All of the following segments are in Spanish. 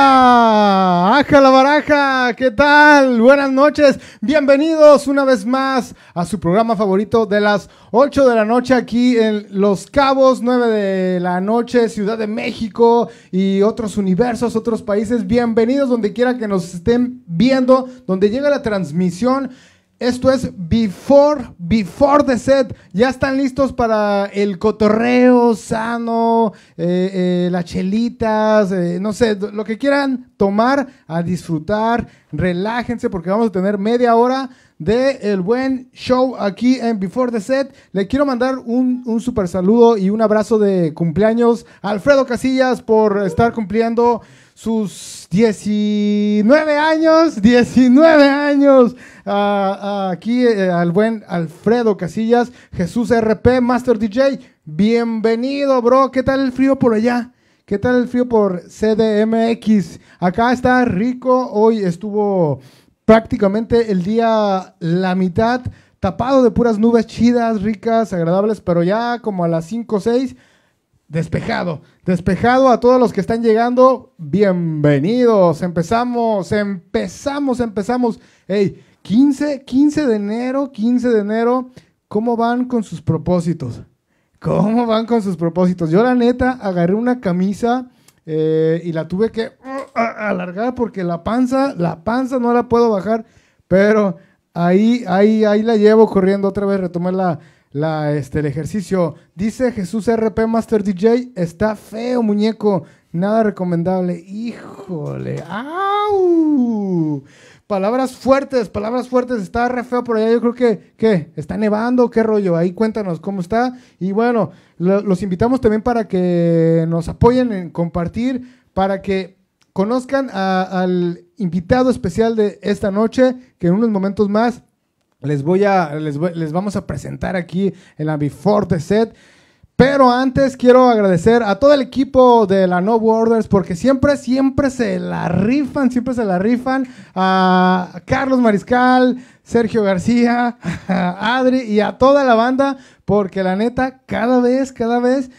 ¡Aja la baraja! ¿Qué tal? Buenas noches. Bienvenidos una vez más a su programa favorito de las 8 de la noche aquí en Los Cabos, 9 de la noche, Ciudad de México y otros universos, otros países. Bienvenidos donde quiera que nos estén viendo, donde llega la transmisión. Esto es Before, Before the Set. Ya están listos para el cotorreo sano, eh, eh, las chelitas, eh, no sé, lo que quieran tomar, a disfrutar, relájense porque vamos a tener media hora de el buen show aquí en Before the Set. Le quiero mandar un, un super saludo y un abrazo de cumpleaños a Alfredo Casillas por estar cumpliendo sus 19 años, 19 años, aquí eh, al buen Alfredo Casillas, Jesús RP, Master DJ, bienvenido, bro, ¿qué tal el frío por allá? ¿Qué tal el frío por CDMX? Acá está rico, hoy estuvo prácticamente el día la mitad tapado de puras nubes chidas, ricas, agradables, pero ya como a las 5 o 6 Despejado, despejado a todos los que están llegando, bienvenidos. Empezamos, empezamos, empezamos. Hey, 15, 15 de enero, 15 de enero, ¿cómo van con sus propósitos? ¿Cómo van con sus propósitos? Yo la neta agarré una camisa eh, y la tuve que uh, alargar porque la panza, la panza no la puedo bajar, pero ahí, ahí, ahí la llevo corriendo otra vez, retomé la, la, este, el ejercicio. Dice Jesús RP Master DJ, está feo muñeco, nada recomendable. Híjole, ¡au! Palabras fuertes, palabras fuertes, está re feo por allá. Yo creo que, ¿qué? ¿Está nevando? ¿Qué rollo? Ahí cuéntanos cómo está. Y bueno, los invitamos también para que nos apoyen en compartir, para que conozcan al invitado especial de esta noche, que en unos momentos más les voy a, les, vamos a presentar aquí el la Before Set. Pero antes quiero agradecer a todo el equipo de la No Borders porque siempre, siempre se la rifan, siempre se la rifan. A Carlos Mariscal, Sergio García, Adri y a toda la banda porque la neta cada vez, cada vez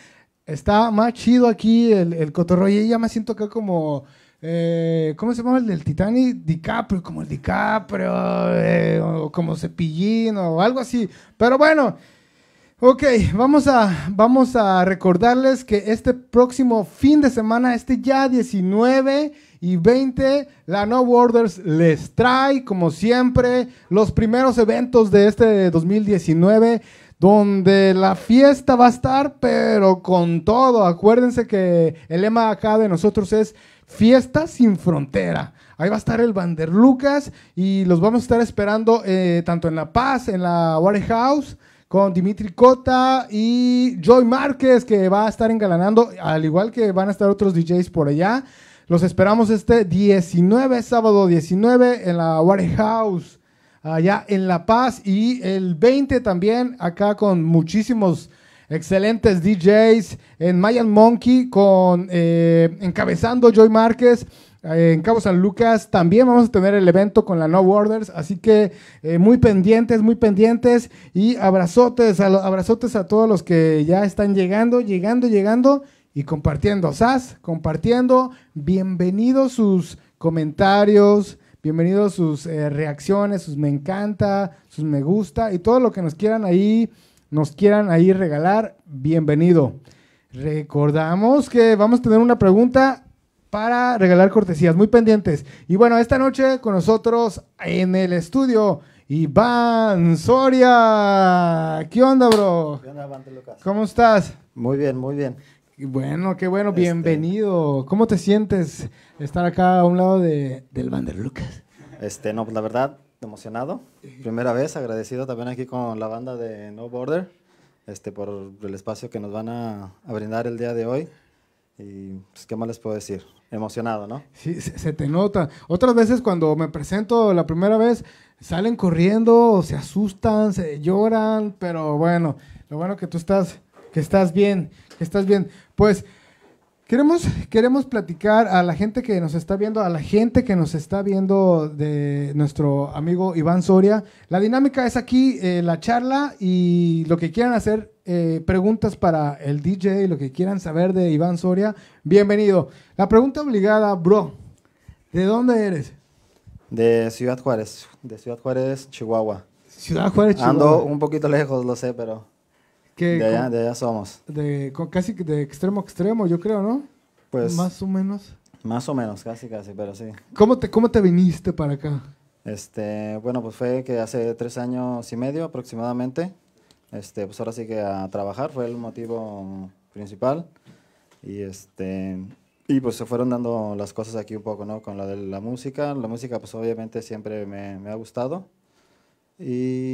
está más chido aquí el, el Y ya me siento acá como eh, ¿Cómo se llama el del Titanic? DiCaprio, como el DiCaprio, eh, o como Cepillín, o algo así. Pero bueno, ok, vamos a, vamos a recordarles que este próximo fin de semana, este ya 19 y 20, la No Borders les trae, como siempre, los primeros eventos de este 2019 donde la fiesta va a estar, pero con todo. Acuérdense que el lema acá de nosotros es Fiesta sin frontera. Ahí va a estar el Bander Lucas y los vamos a estar esperando eh, tanto en La Paz, en la Warehouse, con Dimitri Cota y Joy Márquez, que va a estar engalanando, al igual que van a estar otros DJs por allá. Los esperamos este 19, sábado 19, en la Warehouse, allá en La Paz, y el 20 también, acá con muchísimos excelentes DJs en Mayan Monkey con eh, encabezando Joy Márquez. Eh, en Cabo San Lucas también vamos a tener el evento con la No Borders, así que eh, muy pendientes, muy pendientes y abrazotes a, abrazotes a todos los que ya están llegando, llegando, llegando y compartiendo. SAS, compartiendo, bienvenidos sus comentarios, bienvenidos sus reacciones, sus me encanta, sus me gusta y todo lo que nos quieran ahí nos quieran ahí regalar, bienvenido. Recordamos que vamos a tener una pregunta para regalar cortesías, muy pendientes. Y bueno, esta noche con nosotros en el estudio, Iván Soria. ¿Qué onda, bro? ¿Qué onda, Lucas? ¿Cómo estás? Muy bien, muy bien. Bueno, qué bueno, este, bienvenido. ¿Cómo te sientes estar acá a un lado del Vander Lucas? Este, no, pues, la verdad, emocionado. Primera vez, agradecido también aquí con la banda de No Border este, por el espacio que nos van a, brindar el día de hoy. Y pues, ¿qué más les puedo decir? Emocionado, ¿no? Sí, se, se, te nota. Otras veces cuando me presento la primera vez, salen corriendo, se asustan, se lloran, pero bueno, lo bueno que tú estás, que estás bien, que estás bien. Pues Queremos, platicar a la gente que nos está viendo, a la gente que nos está viendo de nuestro amigo Iván Soria. La dinámica es aquí, eh, la charla y lo que quieran hacer, eh, preguntas para el DJ, lo que quieran saber de Iván Soria, bienvenido. La pregunta obligada, bro, ¿de dónde eres? De Ciudad Juárez, de Ciudad Juárez, Chihuahua. Ciudad Juárez, Chihuahua. Ando un poquito lejos, lo sé, pero de, allá, somos. De, casi de extremo a extremo, yo creo, ¿no? Pues. Más o menos. Más o menos, casi, casi, pero sí. ¿Cómo te, cómo te viniste para acá? Este, bueno, pues fue que hace tres años y medio aproximadamente. Este, pues ahora sí que a trabajar fue el motivo principal. Y este. Y pues se fueron dando las cosas aquí un poco, ¿no? Con la de la música. La música, pues obviamente siempre me, me ha gustado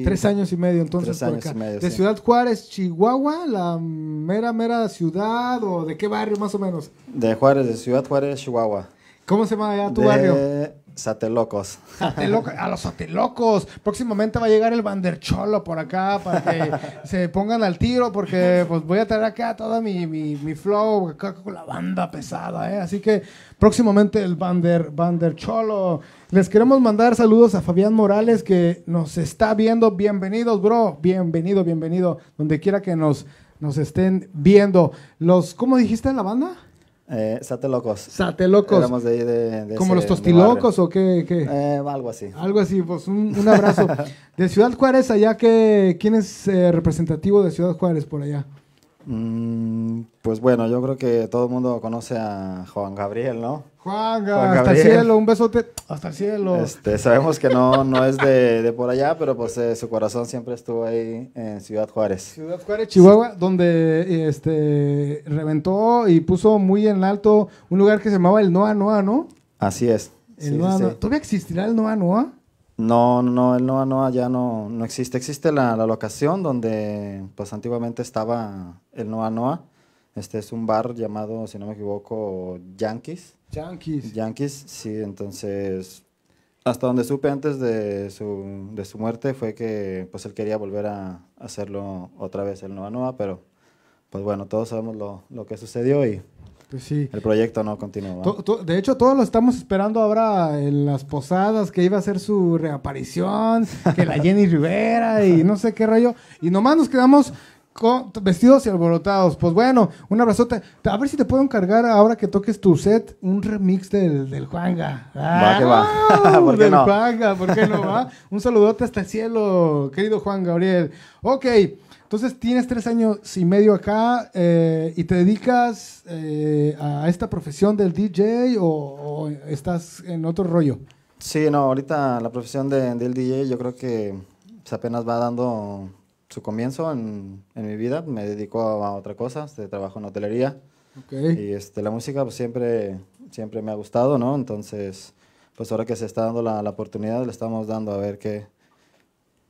tres años y medio entonces. Tres años Y medio, de Ciudad Juárez, Chihuahua, la mera, mera ciudad o de qué barrio más o menos. De Juárez, de Ciudad Juárez, Chihuahua. ¿Cómo se llama allá tu de... barrio? Satelocos. a los satelocos. Próximamente va a llegar el Cholo por acá para que se pongan al tiro porque pues voy a traer acá toda mi, mi, flow acá con la banda pesada, ¿eh? Así que próximamente el Vander, Cholo les queremos mandar saludos a Fabián Morales que nos está viendo. Bienvenidos, bro. Bienvenido, bienvenido. Donde quiera que nos, nos estén viendo. Los, ¿Cómo dijiste en la banda? Eh, Satelocos. Satelocos. Locos. de ¿Como los tostilocos o qué? qué? Eh, algo así. Algo así, pues un, abrazo. de Ciudad Juárez, allá que, ¿quién es eh, representativo de Ciudad Juárez por allá? Mm, pues bueno, yo creo que todo el mundo conoce a Juan Gabriel, ¿no? Juan, Gabriel, hasta el cielo, un besote, hasta el cielo. Este, sabemos que no, no es de, por allá, pero pues eh, su corazón siempre estuvo ahí en Ciudad Juárez. Ciudad Juárez, Chihuahua, donde este, reventó y puso muy en alto un lugar que se llamaba el Noa Noa, ¿no? Así es. El Noa, ¿Todavía existirá el Noa Noa? No, no, el Noa Noa ya no, no existe. Existe la, locación donde pues antiguamente estaba el Noa Noa. Este es un bar llamado, si no me equivoco, Yankees. Yankees. Yankees, sí, entonces hasta donde supe antes de su, muerte fue que pues él quería volver a hacerlo otra vez el Noa Noa, pero pues bueno, todos sabemos lo, lo que sucedió y pues el proyecto no continúa. de hecho, todos lo estamos esperando ahora en las posadas, que iba a ser su reaparición, que la Jenny Rivera y no sé qué rayo. Y nomás nos quedamos vestidos y alborotados. Pues bueno, un abrazote. A ver si te puedo encargar ahora que toques tu set un remix del, del Juanga. va ah, va. ¿Por no? ¿por qué no un saludote hasta el cielo, querido Juan Gabriel. Ok. Entonces tienes tres años y medio acá eh, y te dedicas eh, a esta profesión del DJ o, estás en otro rollo. Sí, no, ahorita la profesión de, del DJ yo creo que pues, apenas va dando su comienzo en, en, mi vida. Me dedico a, otra cosa, este, trabajo en hotelería. Y este, la música pues, siempre, siempre me ha gustado, ¿no? Entonces, pues ahora que se está dando la oportunidad, le estamos dando a ver qué,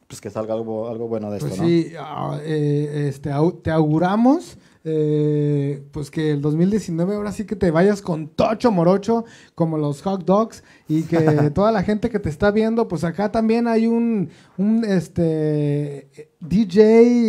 pues que salga algo, algo bueno de pues esto, sí, ah, eh, este, te auguramos eh, pues que el 2019 ahora sí que te vayas con tocho morocho como los hot dogs y que toda la gente que te está viendo, pues acá también hay un, un este DJ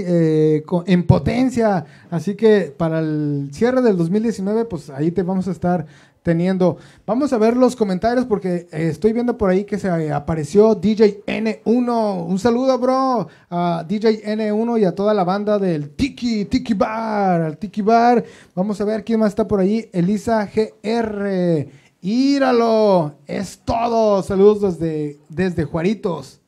eh, en potencia, así que para el cierre del 2019 pues ahí te vamos a estar teniendo. Vamos a ver los comentarios porque eh, estoy viendo por ahí que se eh, apareció DJ N1. Un saludo, bro, a DJ N1 y a toda la banda del Tiki, Tiki Bar, al Tiki Bar. Vamos a ver quién más está por ahí. Elisa GR. Íralo, es todo. Saludos desde, desde Juaritos.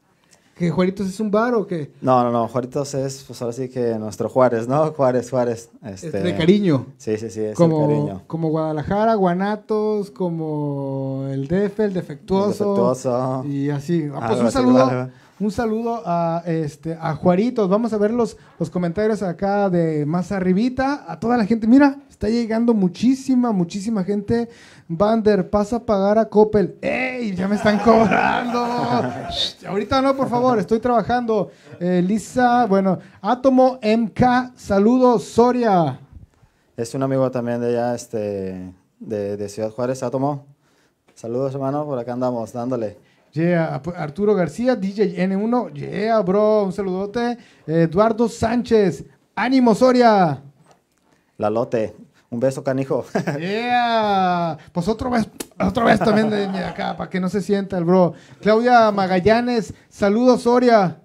¿Que Juaritos es un bar o qué? No, no, no. Juaritos es, pues ahora sí que nuestro Juárez, ¿no? Juárez, Juárez. Este... De cariño. Sí, sí, sí, es como, cariño. Como Guadalajara, Guanatos, como el DF, el defectuoso. El defectuoso. Y así. Ah, pues ah, un saludo. Un saludo a, este, a Juaritos. Vamos a ver los, comentarios acá de más arribita. A toda la gente. Mira, está llegando muchísima, muchísima gente. Vander, pasa a pagar a Coppel. ¡Ey! Ya me están cobrando. ahorita no, por favor. Estoy trabajando. Eh, Lisa, bueno. Átomo MK. Saludos, Soria. Es un amigo también de allá, este, de, de Ciudad Juárez, Átomo. Saludos, hermano. Por acá andamos dándole. Arturo García, DJ N1, yeah, bro, un saludote. Eduardo Sánchez, ánimo Soria. la lote, un beso canijo. Yeah, pues otra vez, otra vez también de acá, para que no se sienta el bro. Claudia Magallanes, saludos Soria.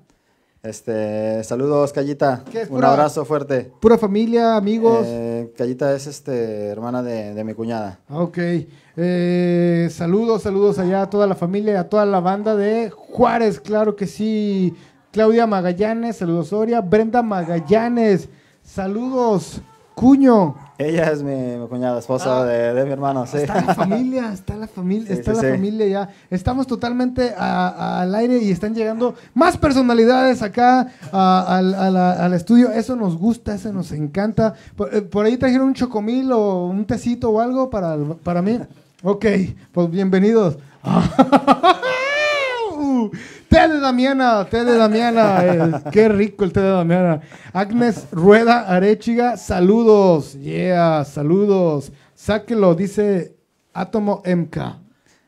Este, saludos, Callita. Un abrazo fuerte. Pura familia, amigos. Eh, Callita es este, hermana de, mi cuñada. Ah, ok. Eh, saludos, saludos allá a toda la familia y a toda la banda de Juárez, claro que sí. Claudia Magallanes, saludos Soria. Brenda Magallanes, saludos. Cuño. Ella es mi, cuñada, esposa ah. de, mi hermano, sí. Está la familia, está la familia, está la familia ya. Estamos totalmente al aire y están llegando más personalidades acá al, estudio. Eso nos gusta, eso nos encanta. Eh, por, ahí trajeron un chocomil o un tecito o algo para, para mí. Ok, pues bienvenidos. Té de Damiana, té de Damiana. qué rico el té de Damiana. Agnes Rueda Arechiga, saludos. Yeah, saludos. Sáquelo, dice Átomo MK.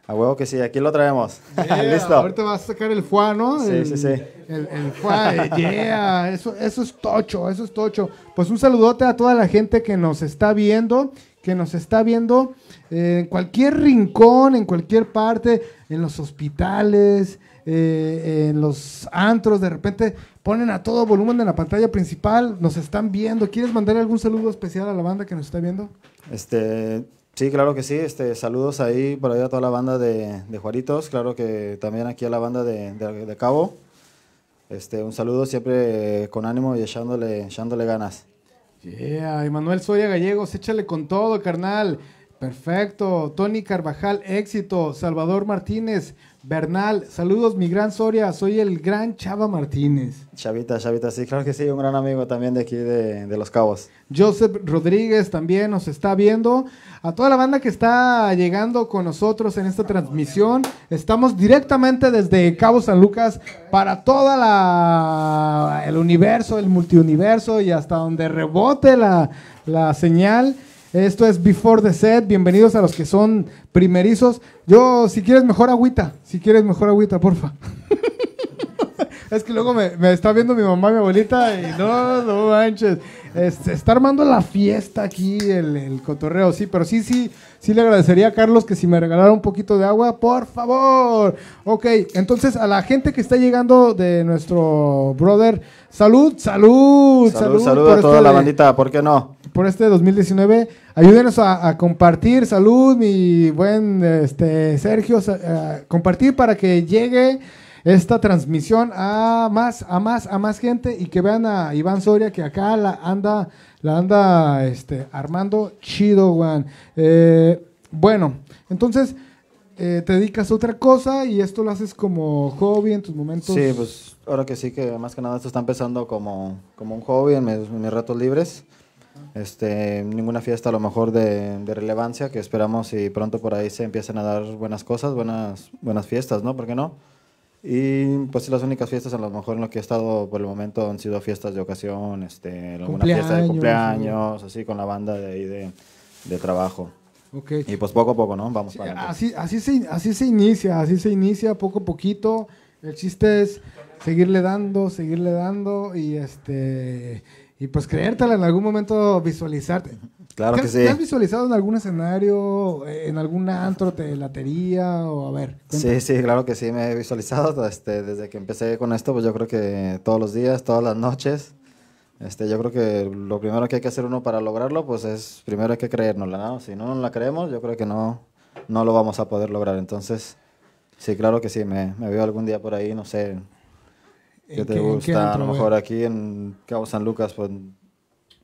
A huevo que sí, aquí lo traemos. Listo. Ahorita vas a sacar el fuá, ¿no? Sí, sí, sí. El, el fuá, yeah. Eso, eso es tocho, eso es tocho. Pues un saludote a toda la gente que nos está viendo que nos está viendo eh, en cualquier rincón, en cualquier parte, en los hospitales, eh, en los antros, de repente ponen a todo volumen en la pantalla principal, nos están viendo. ¿Quieres mandar algún saludo especial a la banda que nos está viendo? Este, sí, claro que sí. Este, saludos ahí por ahí a toda la banda de, Juaritos, claro que también aquí a la banda de, de Cabo. Este, un saludo siempre con ánimo y echándole, echándole ganas. Yeah, Emanuel Soria Gallegos, échale con todo, carnal. Perfecto. Tony Carvajal, éxito. Salvador Martínez, Bernal, saludos mi gran Soria, soy el gran Chava Martínez. Chavita, Chavita, sí, claro que sí, un gran amigo también de aquí de, Los Cabos. Joseph Rodríguez también nos está viendo. A toda la banda que está llegando con nosotros en esta transmisión, estamos directamente desde Cabo San Lucas para toda la el universo, el multiuniverso y hasta donde rebote la, la señal. Esto es Before the Set. Bienvenidos a los que son primerizos. Yo, si quieres, mejor agüita. Si quieres, mejor agüita, porfa. es que luego me, está viendo mi mamá mi abuelita y no, no manches. está armando la fiesta aquí, el, cotorreo, sí, pero sí, sí, sí le agradecería a Carlos que si me regalara un poquito de agua, por favor. Ok, entonces a la gente que está llegando de nuestro brother, salud, salud, salud. Salud, a toda la bandita, ¿por qué no? por este 2019. Ayúdenos a, compartir, salud, mi buen este, Sergio, eh, compartir para que llegue esta transmisión a más, a más, a más gente y que vean a Iván Soria que acá la anda, la anda este, armando chido, Juan. Eh, bueno, entonces eh, te dedicas a otra cosa y esto lo haces como hobby en tus momentos. Sí, pues ahora que sí, que más que nada esto está empezando como, como un hobby en mis, en mis ratos libres. Este, ninguna fiesta a lo mejor de, relevancia que esperamos y pronto por ahí se empiecen a dar buenas cosas, buenas, buenas fiestas, ¿no? ¿Por qué no? Y pues las únicas fiestas a lo mejor en lo que he estado por el momento han sido fiestas de ocasión, este, alguna fiesta de cumpleaños, así con la banda de ahí de, de trabajo. Okay. Y pues poco a poco, ¿no? Vamos para así, así, se, así se inicia, así se inicia poco a poquito. El chiste es seguirle dando, seguirle dando y este y pues creértela en algún momento, visualizarte. Claro que sí. ¿Te has visualizado en algún escenario, en algún antro, de o a ver? Sí, sí, claro que sí, me he visualizado este, desde que empecé con esto, pues yo creo que todos los días, todas las noches. Este, yo creo que lo primero que hay que hacer uno para lograrlo, pues es primero hay que creérnosla, ¿no? Si no la creemos, yo creo que no, no lo vamos a poder lograr. Entonces, sí, claro que sí, me, me veo algún día por ahí, no sé, ¿Qué te gusta? a lo mejor aquí en Cabo San Lucas, pues,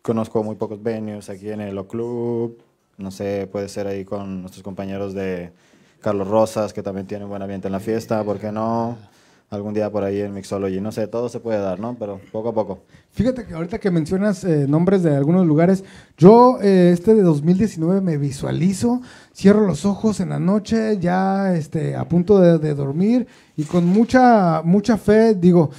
conozco muy pocos venues. Aquí en el O Club, no sé, puede ser ahí con nuestros compañeros de Carlos Rosas, que también tienen buen ambiente en la fiesta, ¿por qué no? Algún día por ahí en Mixology, no sé, todo se puede dar, ¿no? Pero poco a poco. Fíjate que ahorita que mencionas eh, nombres de algunos lugares, yo eh, este de 2019 me visualizo, cierro los ojos en la noche, ya este, a punto de, dormir y con mucha, mucha fe digo,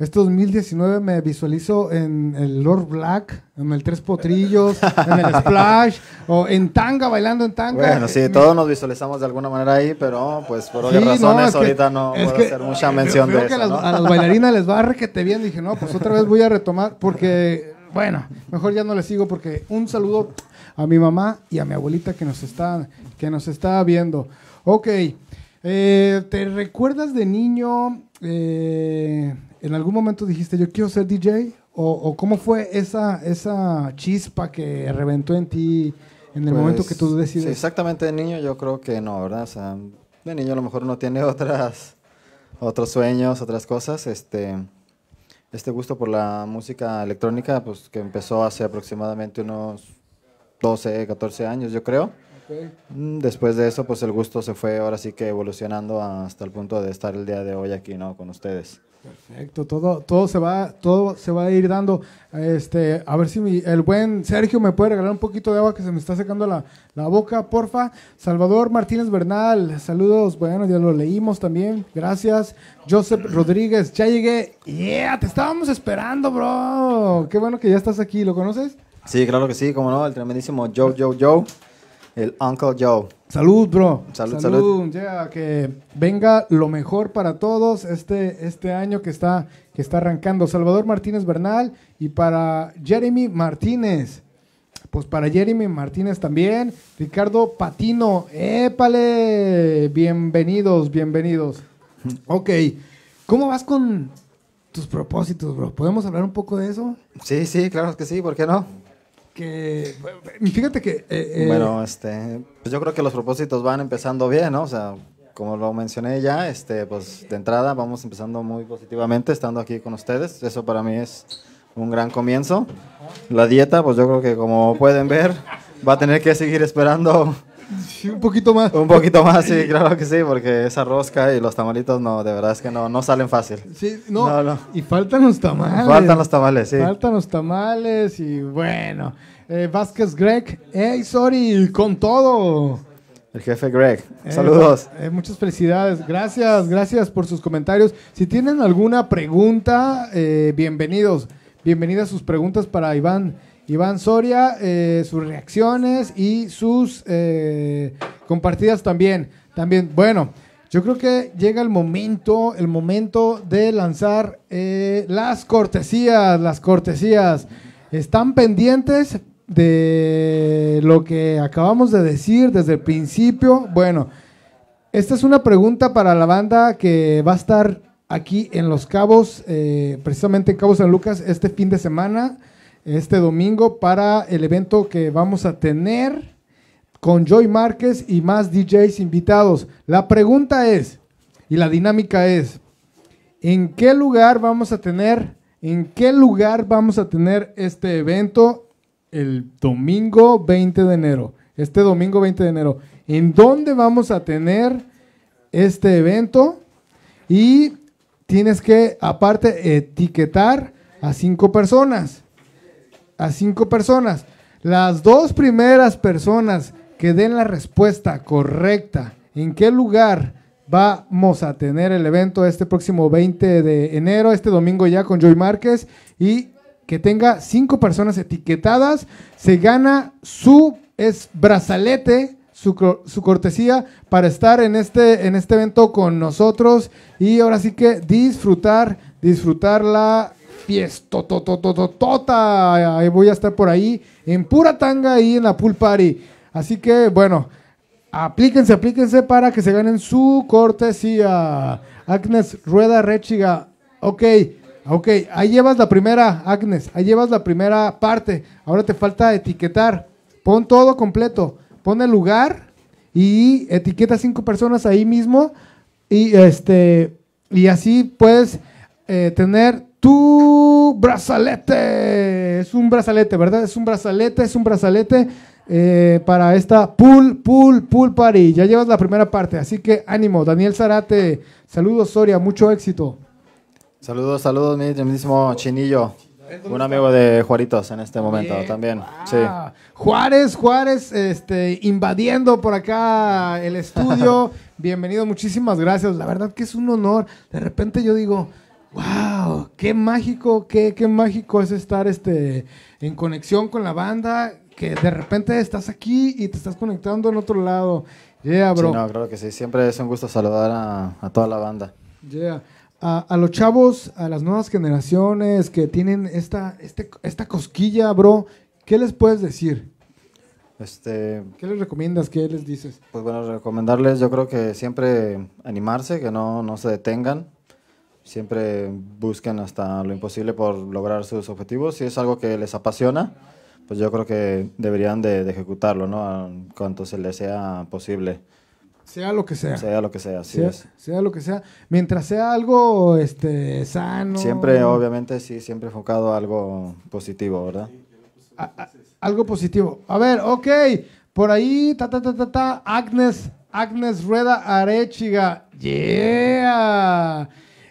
este 2019 me visualizo en el Lord Black, en el Tres Potrillos, en el Splash, o en tanga, bailando en tanga. Bueno, sí, todos nos visualizamos de alguna manera ahí, pero pues por otras razones ahorita no puedo que, hacer mucha mención de eso. A las bailarinas les va a requete bien, dije, no, pues otra voy a retomar porque, bueno, mejor ya no le sigo porque un saludo a mi mamá y a mi abuelita que nos está, que nos está viendo. Ok, eh, ¿te recuerdas de niño? Eh, ¿En algún momento dijiste yo quiero ser DJ? ¿O, cómo fue esa, esa chispa que reventó en ti en el momento que tú pues, decidiste? exactamente de niño yo creo que no, ¿verdad? de niño a lo mejor no tiene otras, otros sueños, otras cosas. Este, este gusto por la música electrónica, pues que empezó hace aproximadamente unos 12, 14 años, yo creo. Mm, después de eso, pues el gusto se fue ahora sí que evolucionando hasta el punto de estar el día de hoy aquí, ¿no? Con ustedes. Perfecto, todo, todo se va, todo se va a ir dando. Este, a ver si el buen Sergio me puede regalar un poquito de agua que se me está secando la, boca, porfa. Salvador Martínez Bernal, saludos, bueno, ya lo leímos también, gracias. Joseph Rodríguez, ya llegué. Yeah, te estábamos esperando, bro. Qué bueno que ya estás aquí, ¿lo conoces? Sí, claro que sí, cómo no, el tremendísimo Joe, Joe, Joe. El Uncle Joe. Salud, bro. Salud, salud. que venga lo mejor para todos este, este año que está, que está arrancando. Salvador Martínez Bernal y para Jeremy Martínez. Pues para Jeremy Martínez también. Ricardo Patino. ¡Épale! Bienvenidos, bienvenidos. Ok. ¿Cómo vas con tus propósitos, bro? ¿Podemos hablar un poco de eso? Sí, sí, claro que sí. ¿Por qué no? que eh, fíjate que eh, eh, bueno este pues yo creo que los propósitos van empezando bien no o sea como lo mencioné ya este pues de entrada vamos empezando muy positivamente estando aquí con ustedes eso para mí es un gran comienzo la dieta pues yo creo que como pueden ver va a tener que seguir esperando un poquito más. Un poquito más, sí, claro que sí, porque esa rosca y los tamalitos, no, de verdad es que no, no salen fácil. Sí, no, y faltan los tamales. Faltan los tamales, sí. Faltan los tamales y bueno. Eh, Vázquez Greg, hey, sorry, con todo. El jefe Greg. Eh, saludos. Eh, muchas felicidades. Gracias, gracias por sus comentarios. Si tienen alguna pregunta, bienvenidos. Bienvenidas sus preguntas para Iván. Iván Soria, eh, sus reacciones y sus eh, compartidas también. También, bueno, yo creo que llega el momento, el momento de lanzar eh, las cortesías, las cortesías. Están pendientes de lo que acabamos de decir desde el principio. Bueno, esta es una pregunta para la banda que va a estar aquí en Los Cabos, precisamente en Cabo San Lucas, este fin de semana este domingo para el evento que vamos a tener con Joy Márquez y más DJs invitados. La pregunta es, y la dinámica es, ¿en qué lugar vamos a tener, en qué lugar vamos a tener este evento el domingo 20 de enero? Este domingo 20 de enero. ¿En dónde vamos a tener este evento? Y tienes que, aparte, etiquetar a cinco personas a cinco personas. Las dos primeras personas que den la respuesta correcta en qué lugar vamos a tener el evento este próximo 20 de enero, este domingo ya con Joy Márquez y que tenga cinco personas etiquetadas, se gana su es brazalete, su, su, cortesía para estar en este, en este evento con nosotros y ahora sí que disfrutar, disfrutar la pies, to, to, tota. Voy a estar por ahí en pura tanga y en la pool party. Así que, bueno, aplíquense, aplíquense para que se ganen su cortesía. Agnes Rueda Rechiga. Ok, ok, ahí llevas la primera, Agnes, ahí llevas la primera parte. Ahora te falta etiquetar. Pon todo completo, pon el lugar y etiqueta cinco personas ahí mismo. Y este y así puedes eh, tener tu brazalete. Es un brazalete, ¿verdad? Es un brazalete, es un brazalete eh, para esta pool, pool, pool party. Ya llevas la primera parte, así que ánimo. Daniel Zarate, saludos Soria, mucho éxito. Saludos, saludos, mi mismo Chinillo. Un amigo de Juaritos en este momento también. Ah, Juárez, Juárez, este, invadiendo por acá el estudio. Bienvenido, muchísimas gracias. La verdad que es un honor. De repente yo digo, wow, qué mágico, qué, qué mágico es estar este, en conexión con la banda, que de repente estás aquí y te estás conectando en otro lado. Yeah, bro. Sí, no, claro que sí. Siempre es un gusto saludar a, toda la banda. Yeah. A, los chavos, a las nuevas generaciones que tienen esta, este, esta cosquilla, bro, ¿qué les puedes decir? Este, ¿Qué les recomiendas? ¿Qué les dices? Pues bueno, recomendarles, yo creo que siempre animarse, que no, no se detengan, siempre buscan hasta lo imposible por lograr sus objetivos. Si es algo que les apasiona, pues yo creo que deberían de, ejecutarlo, ¿no? Cuanto se les sea posible. Sea lo que sea. Sea lo que sea, sí. sea, lo que sea. Mientras sea algo este, sano. Siempre, obviamente, sí, siempre enfocado a algo positivo, ¿verdad? algo positivo. A ver, ok. Por ahí, ta, ta, ta, ta, ta, Agnes, Agnes Rueda Arechiga. ¡Yeah!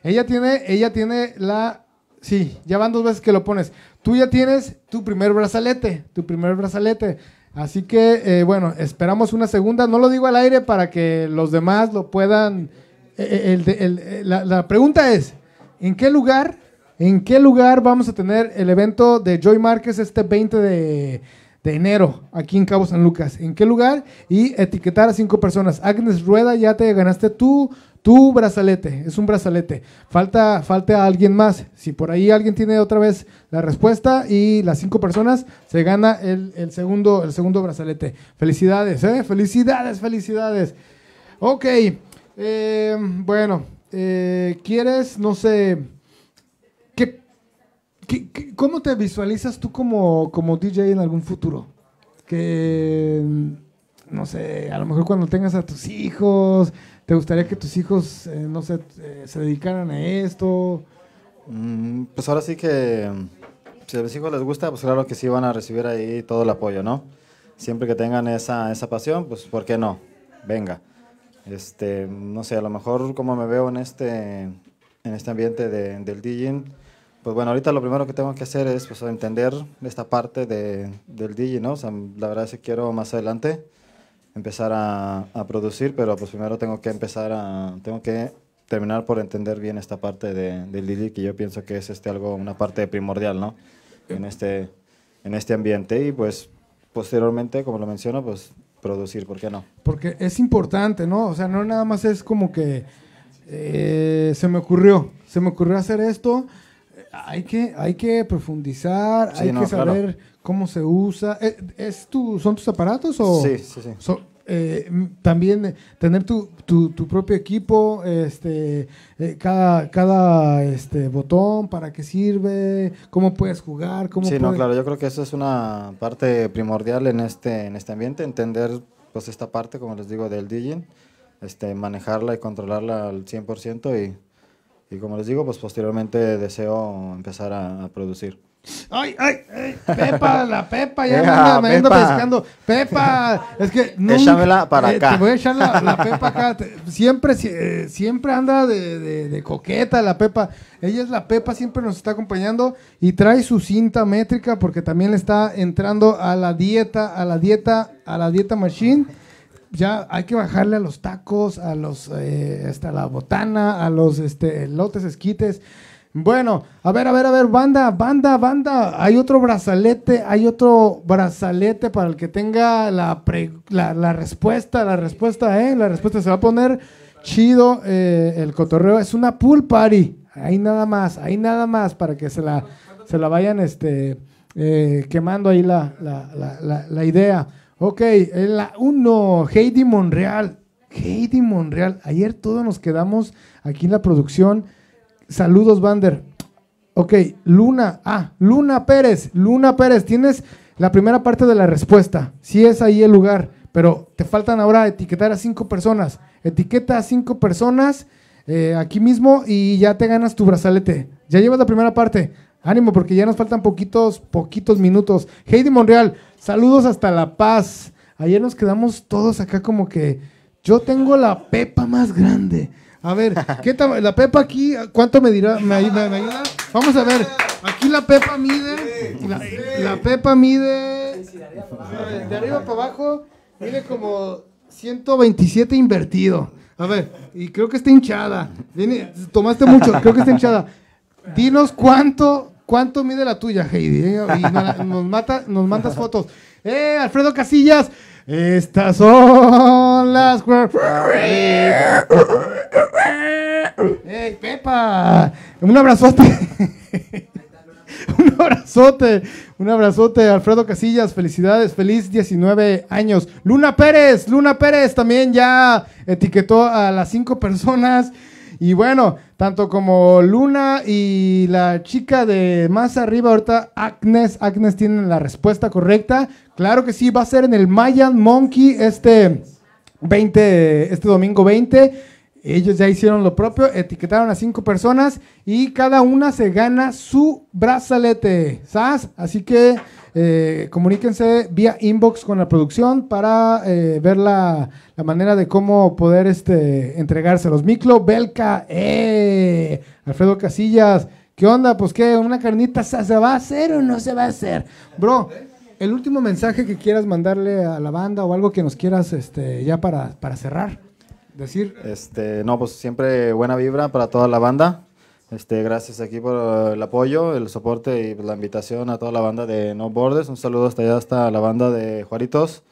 Ella tiene, ella tiene la. Sí, ya van dos veces que lo pones. Tú ya tienes tu primer brazalete, tu primer brazalete. Así que, eh, bueno, esperamos una segunda. No lo digo al aire para que los demás lo puedan. Eh, eh, la, pregunta es: ¿en qué lugar ¿En qué lugar vamos a tener el evento de Joy Márquez este 20 de, de, enero aquí en Cabo San Lucas? ¿En qué lugar? Y etiquetar a cinco personas. Agnes Rueda, ya te ganaste tú tu brazalete, es un brazalete. Falta, a alguien más. Si por ahí alguien tiene otra vez la respuesta y las cinco personas, se gana el, segundo, el segundo brazalete. Felicidades, ¿eh? Felicidades, felicidades. Ok, eh, bueno, eh, ¿quieres, no sé, cómo te visualizas tú como, como DJ en algún futuro? Que no sé, a lo mejor cuando tengas a tus hijos, te gustaría que tus hijos, eh, no sé, eh, se dedicaran a esto? Mm, pues ahora sí que, mm, si a mis hijos les gusta, pues claro que sí van a recibir ahí todo el apoyo, ¿no? Siempre que tengan esa, esa pasión, pues ¿por qué no? Venga. Este, no sé, a lo mejor como me veo en este, en este ambiente del DJing, pues bueno, ahorita lo primero que tengo que hacer es pues, entender esta parte de, del DJing, ¿no? la verdad es que quiero más adelante empezar a, a, producir, pero pues primero tengo que empezar a, tengo que terminar por entender bien esta parte de, del DJ que yo pienso que es este algo, una parte primordial, ¿no? En este, en este ambiente y pues posteriormente, como lo menciono, pues producir, ¿por qué no? Porque es importante, ¿no? O sea, no nada más es como que eh, se me ocurrió, se me ocurrió hacer esto, eh, hay que, hay que profundizar, hay que saber cómo se usa. Eh, ¿Es, tu, ¿Son tus aparatos o...? Sí, sí, sí. Eh, también eh, tener tu, tu, propio equipo, este, cada, cada este, botón, para qué sirve, cómo puedes jugar, cómo Sí, no, claro, yo creo que eso es una parte primordial en este, en este ambiente, entender pues esta parte, como les digo, del DJing, este, manejarla y controlarla al 100% y, y como les digo, pues posteriormente deseo empezar a producir. Ay, ay, ay, Pepa, la Pepa, ya me, anda, pescando. Pepa, es que nunca, eh, Te voy a echar la, Pepa acá. siempre, eh, siempre anda de, coqueta la Pepa. Ella es la Pepa, siempre nos está acompañando y trae su cinta métrica porque también le está entrando a la dieta, a la dieta, a la dieta machine. Ya hay que bajarle a los tacos, a los, eh, hasta la botana, a los este, lotes esquites. Bueno, a ver, a ver, a ver, banda, banda, banda. Hay otro brazalete, hay otro brazalete para el que tenga la, la, respuesta, la respuesta, ¿eh? La respuesta se va a poner chido eh, el cotorreo. Es una pool party. Ahí nada más, ahí nada más para que se la, se la vayan este, eh, quemando ahí la, la, la idea. Ok, la uno, Heidi Monreal. Heidi Monreal. Ayer todos nos quedamos aquí en la producción Saludos, Bander. Ok, Luna. Ah, Luna Pérez. Luna Pérez, tienes la primera parte de la respuesta. Sí es ahí el lugar, pero te faltan ahora etiquetar a cinco personas. Etiqueta a cinco personas eh, aquí mismo y ya te ganas tu brazalete. Ya llevas la primera parte. Ánimo, porque ya nos faltan poquitos, poquitos minutos. Heidi Monreal, saludos hasta La Paz. Ayer nos quedamos todos acá como que yo tengo la pepa más grande a ver, ¿qué la Pepa aquí, ¿cuánto me dirá? ¿Me, ayuda? Vamos a ver. Aquí la Pepa mide. La, Pepa mide. De arriba para abajo, mide como 127 invertido. A ver, y creo que está hinchada. tomaste mucho, creo que está hinchada. Dinos cuánto, cuánto mide la tuya, Heidi. Eh, y nos, mata, nos mandas fotos. ¡Eh, Alfredo Casillas! Estas son las. ¡Ey, Pepa! Un abrazote. un abrazote, un abrazote, Alfredo Casillas, felicidades, feliz 19 años. Luna Pérez, Luna Pérez también ya etiquetó a las cinco personas. Y bueno, tanto como Luna y la chica de más arriba, ahorita Agnes, Agnes tienen la respuesta correcta. Claro que sí, va a ser en el Mayan Monkey este 20, este domingo 20. Ellos ya hicieron lo propio, etiquetaron a cinco personas y cada una se gana su brazalete. ¿Sabes? Así que eh, comuníquense vía inbox con la producción para eh, ver la, manera de cómo poder este, entregárselos. Miklo Belka, ¡eh! Alfredo Casillas, ¿qué onda? Pues qué, una carnita se va a hacer o no se va a hacer. Bro, el último mensaje que quieras mandarle a la banda o algo que nos quieras este, ya para cerrar decir? Este, no, pues siempre buena vibra para toda la banda. Este, gracias aquí por el apoyo, el soporte y pues, la invitación a toda la banda de No Borders. Un saludo hasta allá, hasta la banda de Juaritos,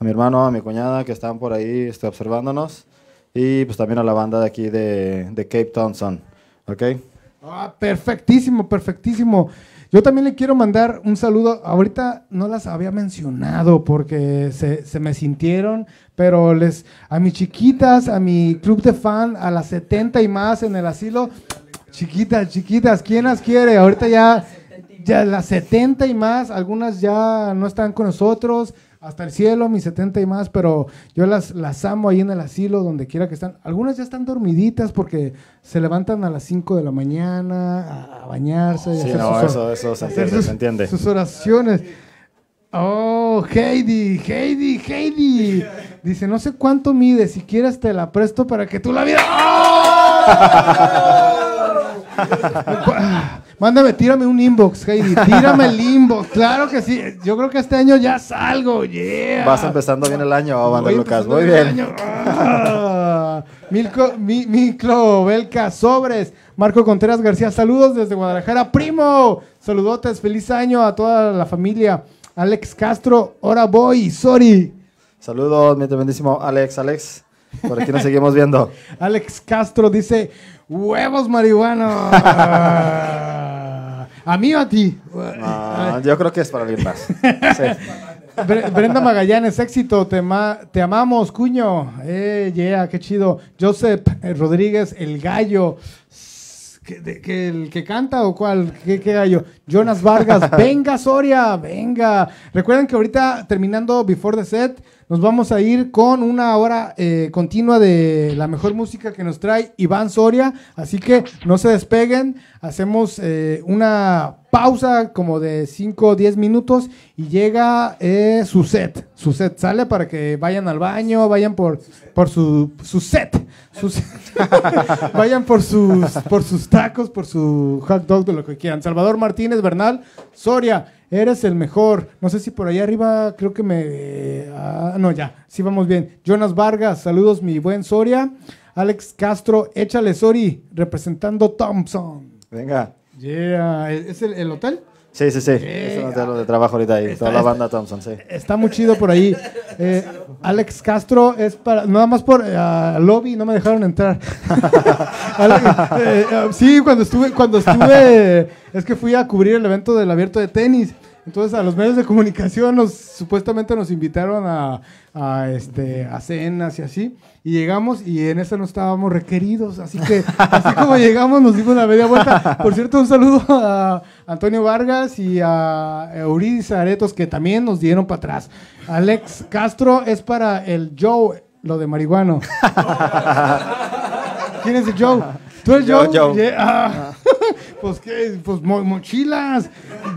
a mi hermano, a mi cuñada que están por ahí este, observándonos y pues también a la banda de aquí de, de Cape Town Sun. ¿Ok? Ah, perfectísimo, perfectísimo. Yo también le quiero mandar un saludo. Ahorita no las había mencionado porque se, se, me sintieron, pero les a mis chiquitas, a mi club de fan, a las 70 y más en el asilo. Chiquitas, chiquitas, ¿quién las quiere? Ahorita ya, ya las 70 y más, algunas ya no están con nosotros hasta el cielo, mis 70 y más, pero yo las, las amo ahí en el asilo, donde quiera que están. Algunas ya están dormiditas porque se levantan a las 5 de la mañana a bañarse. Sí, hacer no, sus, sus, oraciones. Oh, Heidi, Heidi, Heidi. Dice, no sé cuánto mide, si quieres te la presto para que tú la vidas Mándame, tírame un inbox, Heidi. Tírame el inbox. Claro que sí. Yo creo que este año ya salgo. Yeah. Vas empezando bien el año, Vander oh, Lucas. Muy bien. Ah. Milco, mi, Sobres. Marco Contreras García, saludos desde Guadalajara. Primo, saludotes. Feliz año a toda la familia. Alex Castro, ahora voy. Sorry. Saludos, mi tremendísimo Alex. Alex, por aquí nos seguimos viendo. Alex Castro dice. ¡Huevos marihuana ¿A mí o a ti? yo creo que es para alguien más. Brenda Magallanes, éxito, te, amamos, cuño. Eh, yeah, qué chido. Joseph eh, Rodríguez, el gallo. ¿Que, el que canta o cuál? ¿Qué, ¿Qué, gallo? Jonas Vargas, venga Soria, venga. Recuerden que ahorita terminando Before the Set, nos vamos a ir con una hora eh, continua de la mejor música que nos trae Iván Soria. Así que no se despeguen. Hacemos eh, una pausa como de 5 o 10 minutos y llega eh, su set. Su set sale para que vayan al baño, vayan por, por su, su set. vayan por sus, por sus tacos, por su hot dog, de lo que quieran. Salvador Martínez Bernal, Soria, eres el mejor. No sé si por allá arriba creo que me... ah, no, ya, sí vamos bien. Jonas Vargas, saludos mi buen Soria. Alex Castro, échale Sori, representando Thompson. Venga. ¿Es el, hotel? Sí, sí, sí. Es un hotel de trabajo ahorita ahí. toda la banda Thompson, sí. Está muy chido por ahí. Eh, Alex Castro es para. Nada más por eh, lobby no me dejaron entrar. Eh, sí, cuando estuve, cuando estuve. Es que fui a cubrir el evento del abierto de tenis. Entonces a los medios de comunicación nos supuestamente nos invitaron a, este, a cenas y así. Y llegamos y en esa no estábamos requeridos. Así que así como llegamos nos dimos la media vuelta. Por cierto, un saludo a Antonio Vargas y a Euriz Aretos que también nos dieron para atrás. Alex Castro es para el Joe, lo de marihuano. ¿Quién es el Joe? ¿Tú eres Joe? Joe. Ah pues qué, pues mochilas.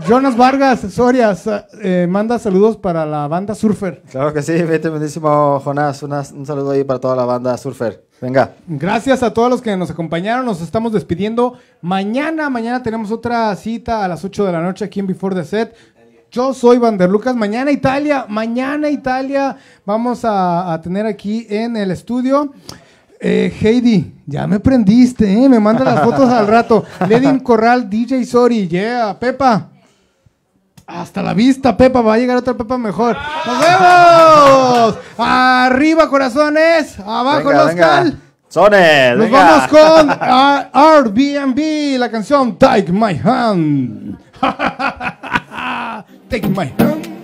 Jonas Vargas, Soria, eh, manda saludos para la banda Surfer. Claro que sí, vete buenísimo, Jonas. un saludo ahí para toda la banda Surfer. Venga. Gracias a todos los que nos acompañaron. Nos estamos despidiendo. Mañana, mañana tenemos otra cita a las 8 de la noche aquí en Before the Set. Yo soy Vander Lucas. Mañana Italia, mañana Italia. Vamos a, a tener aquí en el estudio. Eh, Heidi, ya me prendiste, ¿eh? me mandan las fotos al rato. Ledin Corral, DJ Sorry, yeah, Pepa. Hasta la vista, Pepa, va a llegar otra Pepa mejor. ¡Nos vemos! Arriba, corazones, abajo, los cal. Nos vamos con RBMB, la canción Take My Hand. Take My Hand.